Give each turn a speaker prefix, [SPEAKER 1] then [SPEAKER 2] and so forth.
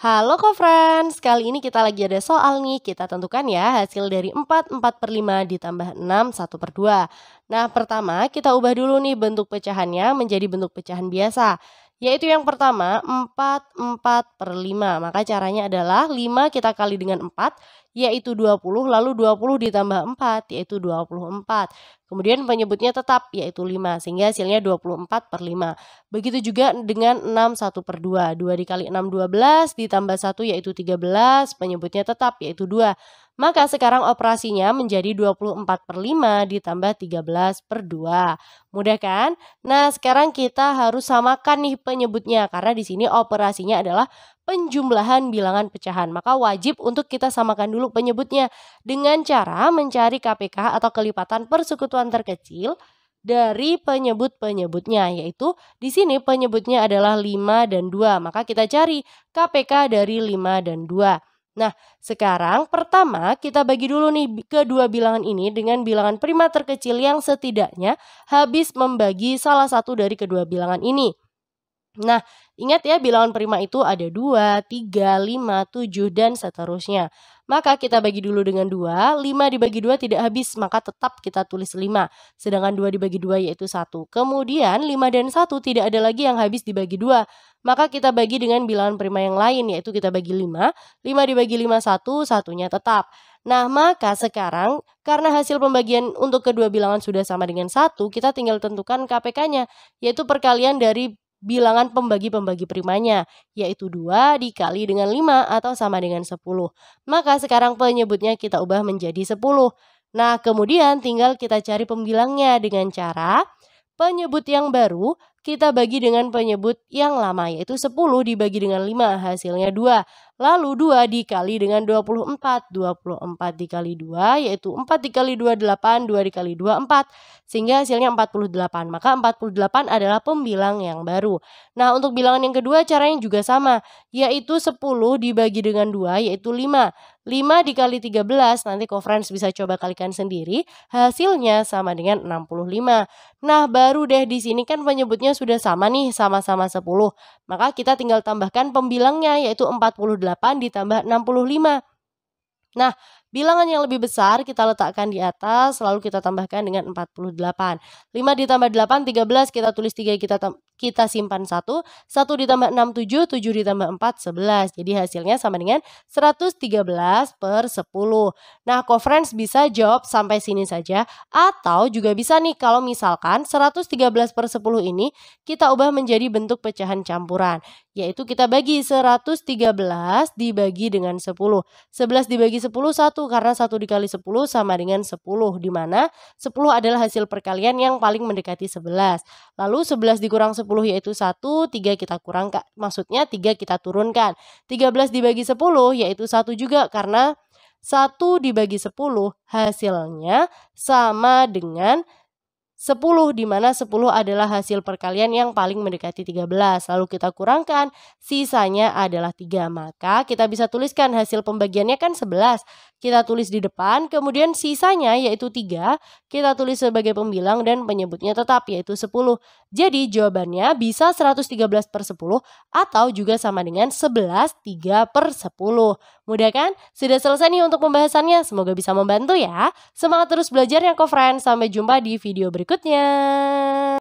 [SPEAKER 1] Halo co-friends, kali ini kita lagi ada soal nih, kita tentukan ya hasil dari 4, 4 per 5 ditambah 6, 1 per 2. Nah pertama kita ubah dulu nih bentuk pecahannya menjadi bentuk pecahan biasa. Yaitu yang pertama 4, 4 per 5. Maka caranya adalah 5 kita kali dengan 4 yaitu 20 lalu 20 ditambah 4 yaitu 24. Kemudian penyebutnya tetap yaitu 5 sehingga hasilnya 24 per 5. Begitu juga dengan 6 1 per 2. 2 dikali 6 12 ditambah 1 yaitu 13 penyebutnya tetap yaitu 2. Maka sekarang operasinya menjadi 24 per 5 ditambah 13 per 2. Mudah kan? Nah sekarang kita harus samakan nih penyebutnya karena di sini operasinya adalah penjumlahan bilangan pecahan. Maka wajib untuk kita samakan dulu penyebutnya dengan cara mencari KPK atau kelipatan persekutuan terkecil dari penyebut-penyebutnya yaitu di sini penyebutnya adalah 5 dan 2. Maka kita cari KPK dari 5 dan 2. Nah, sekarang pertama kita bagi dulu nih kedua bilangan ini dengan bilangan prima terkecil yang setidaknya habis membagi salah satu dari kedua bilangan ini. Nah, ingat ya bilangan prima itu ada 2, 3, 5, 7, dan seterusnya. Maka kita bagi dulu dengan 2, 5 dibagi 2 tidak habis, maka tetap kita tulis 5. Sedangkan 2 dibagi 2 yaitu 1. Kemudian 5 dan 1 tidak ada lagi yang habis dibagi 2 maka kita bagi dengan bilangan prima yang lain yaitu kita bagi 5, 5 dibagi 5 1, satunya tetap. Nah, maka sekarang karena hasil pembagian untuk kedua bilangan sudah sama dengan satu, kita tinggal tentukan KPK-nya yaitu perkalian dari bilangan pembagi-pembagi primanya, yaitu 2 dikali dengan 5 atau sama dengan 10. Maka sekarang penyebutnya kita ubah menjadi 10. Nah, kemudian tinggal kita cari pembilangnya dengan cara penyebut yang baru kita bagi dengan penyebut yang lama yaitu 10 dibagi dengan 5 hasilnya 2. Lalu 2 dikali dengan 24. 24 dikali 2 yaitu 4 dikali 2 8, 2 dikali 2 4. Sehingga hasilnya 48. Maka 48 adalah pembilang yang baru. Nah untuk bilangan yang kedua caranya juga sama. Yaitu 10 dibagi dengan 2 yaitu 5. 5 dikali 13 nanti Friends bisa coba kalikan sendiri. Hasilnya sama dengan 65. Nah baru deh di sini kan penyebutnya sudah sama nih sama-sama 10. Maka kita tinggal tambahkan pembilangnya yaitu 48. 8 ditambah 65. Nah, bilangan yang lebih besar kita letakkan di atas, lalu kita tambahkan dengan 48. 5 ditambah 8, 13, kita tulis 3, kita kita simpan 1, 1 ditambah 6, 7, 7 ditambah 4, 11. Jadi hasilnya sama dengan 113 per 10. Nah, co-friends bisa jawab sampai sini saja. Atau juga bisa nih kalau misalkan 113 per 10 ini kita ubah menjadi bentuk pecahan campuran. Yaitu kita bagi 113 dibagi dengan 10. 11 dibagi 10, 1 karena 1 dikali 10 sama dengan 10. Dimana 10 adalah hasil perkalian yang paling mendekati 11. Lalu 11 dikurang 10 10 yaitu 1, 3 kita kurangkan. Maksudnya 3 kita turunkan. 13 dibagi 10 yaitu 1 juga karena 1 dibagi 10 hasilnya sama dengan 10 di mana 10 adalah hasil perkalian yang paling mendekati 13. Lalu kita kurangkan, sisanya adalah 3. Maka kita bisa tuliskan hasil pembagiannya kan 11 kita tulis di depan, kemudian sisanya yaitu tiga kita tulis sebagai pembilang dan penyebutnya tetap yaitu 10. Jadi jawabannya bisa 113 per 10 atau juga sama dengan 11 3 per 10. Mudah kan? Sudah selesai nih untuk pembahasannya, semoga bisa membantu ya. Semangat terus belajar ya kok friend, sampai jumpa di video berikutnya.